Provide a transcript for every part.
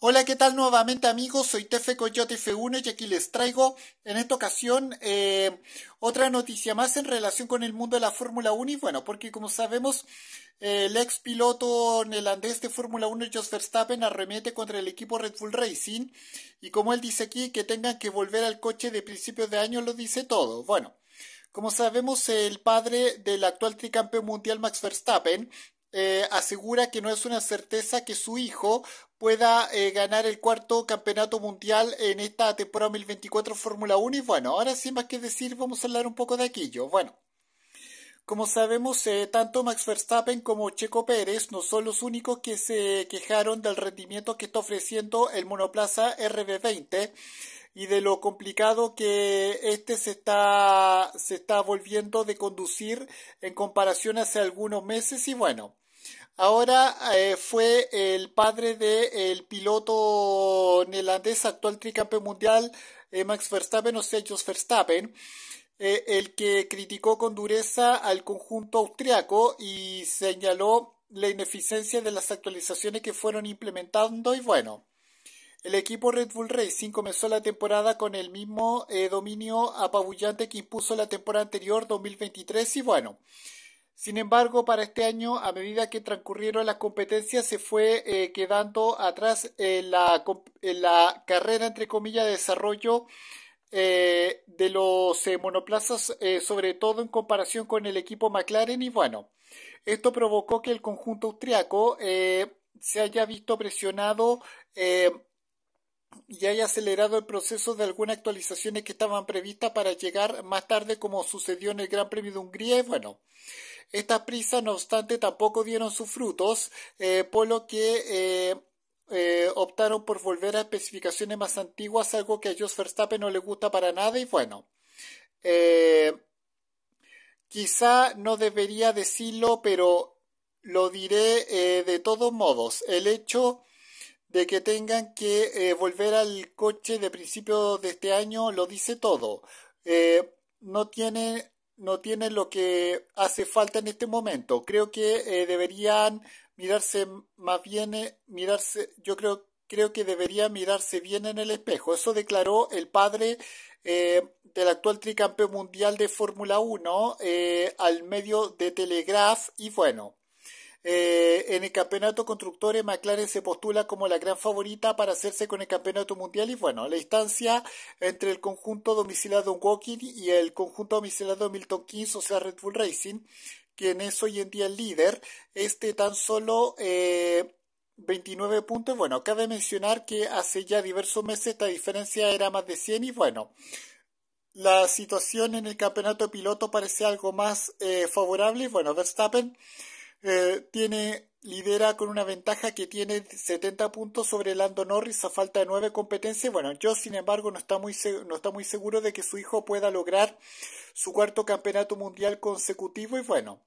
Hola, ¿qué tal nuevamente amigos? Soy Tefe Coyote F1 y aquí les traigo en esta ocasión eh, otra noticia más en relación con el mundo de la Fórmula 1 y bueno, porque como sabemos eh, el ex piloto neerlandés de Fórmula 1 Jos Verstappen arremete contra el equipo Red Bull Racing y como él dice aquí que tengan que volver al coche de principios de año lo dice todo. Bueno, como sabemos el padre del actual tricampeón mundial Max Verstappen eh, asegura que no es una certeza que su hijo pueda eh, ganar el cuarto campeonato mundial en esta temporada 2024 Fórmula 1. Y bueno, ahora sin más que decir, vamos a hablar un poco de aquello. Bueno. Como sabemos, eh, tanto Max Verstappen como Checo Pérez no son los únicos que se quejaron del rendimiento que está ofreciendo el monoplaza RB20 y de lo complicado que este se está, volviendo de conducir en comparación hace algunos meses y bueno. Ahora eh, fue el padre del piloto neerlandés, actual tricampeón mundial, eh, Max Verstappen, o sea, Verstappen, eh, el que criticó con dureza al conjunto austriaco y señaló la ineficiencia de las actualizaciones que fueron implementando y bueno. El equipo Red Bull Racing comenzó la temporada con el mismo eh, dominio apabullante que impuso la temporada anterior 2023 y bueno, sin embargo, para este año, a medida que transcurrieron las competencias, se fue eh, quedando atrás en la, carrera, entre comillas, de desarrollo eh, de los monoplazas, sobre todo en comparación con el equipo McLaren. Y bueno, esto provocó que el conjunto austriaco se haya visto presionado y haya acelerado el proceso de algunas actualizaciones que estaban previstas para llegar más tarde como sucedió en el Gran Premio de Hungría y bueno, estas prisas no obstante tampoco dieron sus frutos eh, por lo que eh, eh, optaron por volver a especificaciones más antiguas, algo que a Jos Verstappen no le gusta para nada y bueno, quizá no debería decirlo, pero lo diré de todos modos, el hecho de que tengan que eh, volver al coche de principio de este año lo dice todo. Eh, no tiene no tiene lo que hace falta en este momento. Creo que eh, deberían mirarse más bien, mirarse, yo creo, creo que debería mirarse bien en el espejo. Eso declaró el padre del actual tricampeón mundial de Fórmula 1 al medio de Telegraph y bueno, eh, en el campeonato constructores, McLaren se postula como la gran favorita para hacerse con el campeonato mundial. Y bueno, la distancia entre el conjunto domiciliado en Walking y el conjunto domicilado de Milton Keynes, o sea, Red Bull Racing, quien es hoy en día el líder, este tan solo. 29 eh, puntos. Bueno, cabe mencionar que hace ya diversos meses esta diferencia era más de 100 y bueno, la situación en el campeonato de piloto parece algo más eh, favorable. Bueno, Verstappen eh, tiene, lidera con una ventaja que tiene 70 puntos sobre Lando Norris a falta de nueve competencias. Bueno, yo sin embargo no está muy, no está muy seguro de que su hijo pueda lograr su cuarto campeonato mundial consecutivo y bueno,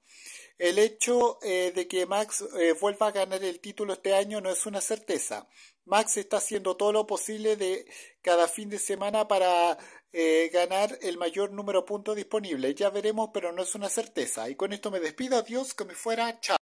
el hecho eh, de que Max eh, vuelva a ganar el título este año no es una certeza. Max está haciendo todo lo posible de cada fin de semana para eh, ganar el mayor número de puntos disponible. Ya veremos, pero no es una certeza. Y con esto me despido. Adiós, que me fuera. Chao.